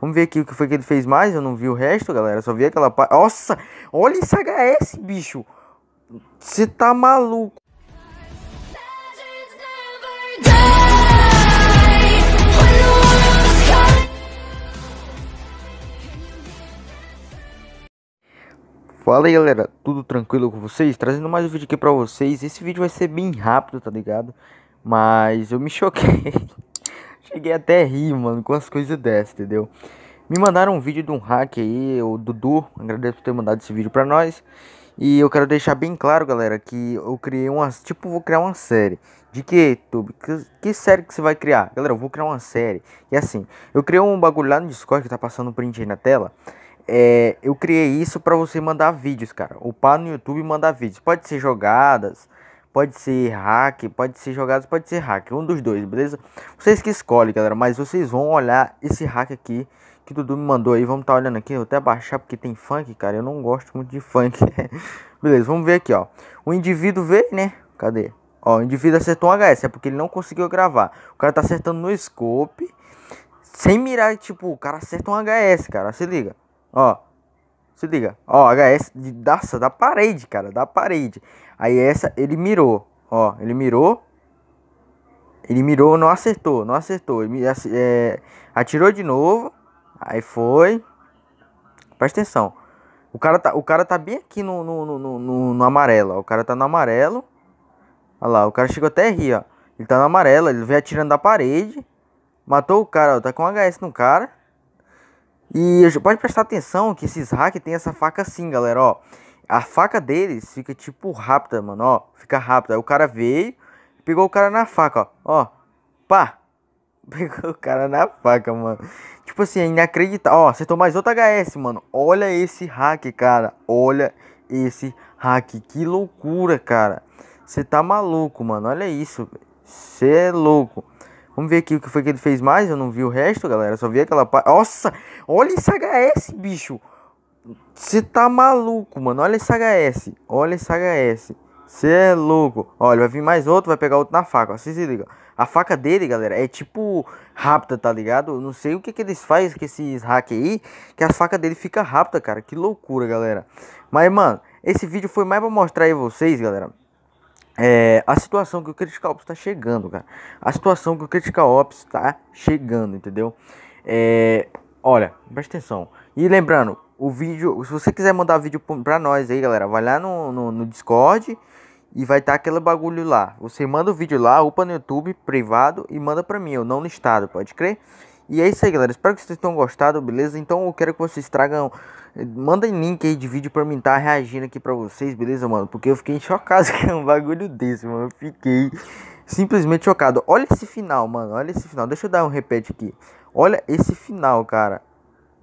Vamos ver aqui o que foi que ele fez mais. Eu não vi o resto, galera. Só vi aquela parte. Nossa, olha esse HS, bicho. Você tá maluco. Fala aí galera, tudo tranquilo com vocês? Trazendo mais um vídeo aqui pra vocês. Esse vídeo vai ser bem rápido, tá ligado? Mas eu me choquei. Cheguei até a rir, mano, com as coisas dessas, entendeu? Me mandaram um vídeo de um hack aí, o Dudu, agradeço por ter mandado esse vídeo pra nós. E eu quero deixar bem claro, galera, que eu criei umas, tipo, vou criar uma série. De que, YouTube? Que, que, série que você vai criar? Galera, eu vou criar uma série. E assim, eu criei um bagulho lá no Discord que tá passando print aí na tela. É, eu criei isso para você mandar vídeos, cara. Upar no YouTube e mandar vídeos. Pode ser jogadas, Pode ser hack, pode ser jogado, pode ser hack. Um dos dois, beleza? Vocês que escolhem, galera. Mas vocês vão olhar esse hack aqui que o Dudu me mandou aí. Vamos estar tá olhando aqui. vou até baixar porque tem funk, cara. Eu não gosto muito de funk. beleza, vamos ver aqui, ó. O indivíduo veio, né? Cadê? Ó, o indivíduo acertou um HS. É porque ele não conseguiu gravar. O cara tá acertando no scope. Sem mirar, tipo, o cara acerta um HS, cara. Se liga. Ó, se liga. Ó, HS de, nossa, da parede, cara. Da parede. Aí essa ele mirou. Ó, ele mirou. Ele mirou, não acertou, não acertou. Ele, é, atirou de novo. Aí foi. Presta atenção. O cara tá, o cara tá bem aqui no, no, no, no, no amarelo. Ó. O cara tá no amarelo. Olha lá, o cara chegou até rir, ó. Ele tá no amarelo, ele vem atirando da parede. Matou o cara, ó. Tá com HS no cara. E pode prestar atenção que esses hacks tem essa faca assim, galera, ó. A faca deles fica tipo rápida, mano, ó. Fica rápida. Aí o cara veio, pegou o cara na faca, ó. Ó, pá. Pegou o cara na faca, mano. Tipo assim, é inacreditável. Ó, acertou mais outra HS, mano. Olha esse hack, cara. Olha esse hack. Que loucura, cara. Você tá maluco, mano. Olha isso. Você é louco. Vamos ver aqui o que foi que ele fez mais. Eu não vi o resto, galera. Só vi aquela parte. Nossa, olha esse HS, bicho. Você tá maluco, mano. Olha esse HS. Olha esse HS. Você é louco. Olha, vai vir mais outro, vai pegar outro na faca. Vocês se liga. A faca dele, galera, é tipo rápida, tá ligado? não sei o que, que eles fazem com esses hack aí, que a faca dele fica rápida, cara. Que loucura, galera. Mas, mano, esse vídeo foi mais pra mostrar aí vocês, galera é, a situação que o Critical Ops está chegando, cara. A situação que o Critical Ops está chegando, entendeu? É, olha, presta atenção. E lembrando, o vídeo, se você quiser mandar vídeo pra nós aí, galera, vai lá no, no, no Discord e vai estar tá aquele bagulho lá. Você manda o vídeo lá, upa no YouTube, privado, e manda pra mim, eu não listado, pode crer? E é isso aí, galera. Espero que vocês tenham gostado, beleza? Então eu quero que vocês tragam Mandem link aí de vídeo pra mim tá reagindo aqui pra vocês, beleza, mano? Porque eu fiquei chocado com um bagulho desse, mano. Eu fiquei simplesmente chocado. Olha esse final, mano. Olha esse final. Deixa eu dar um repete aqui. Olha esse final, cara.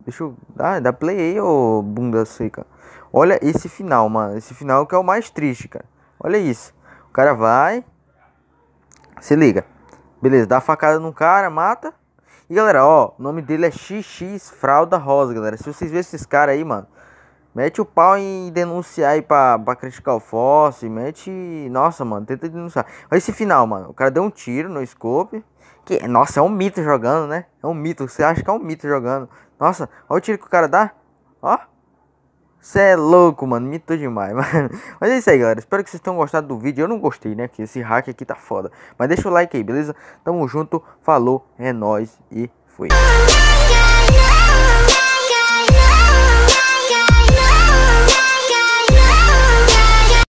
Deixa eu. Ah, dá play aí, ô bunda seca. Olha esse final, mano. Esse final que é o mais triste, cara. Olha isso. O cara vai. Se liga. Beleza, dá facada no cara, mata. E galera, ó, o nome dele é XX Fralda Rosa, galera. Se vocês verem esses caras aí, mano, mete o pau em denunciar aí pra, pra criticar o fóssil, mete... Nossa, mano, tenta denunciar. Olha esse final, mano, o cara deu um tiro no scope, que, nossa, é um mito jogando, né? É um mito, você acha que é um mito jogando. Nossa, olha o tiro que o cara dá, ó. Você é louco, mano. Mito demais, mano. Mas é isso aí, galera. Espero que vocês tenham gostado do vídeo. Eu não gostei, né? Que esse hack aqui tá foda. Mas deixa o like aí, beleza? Tamo junto. Falou. É nóis. E fui.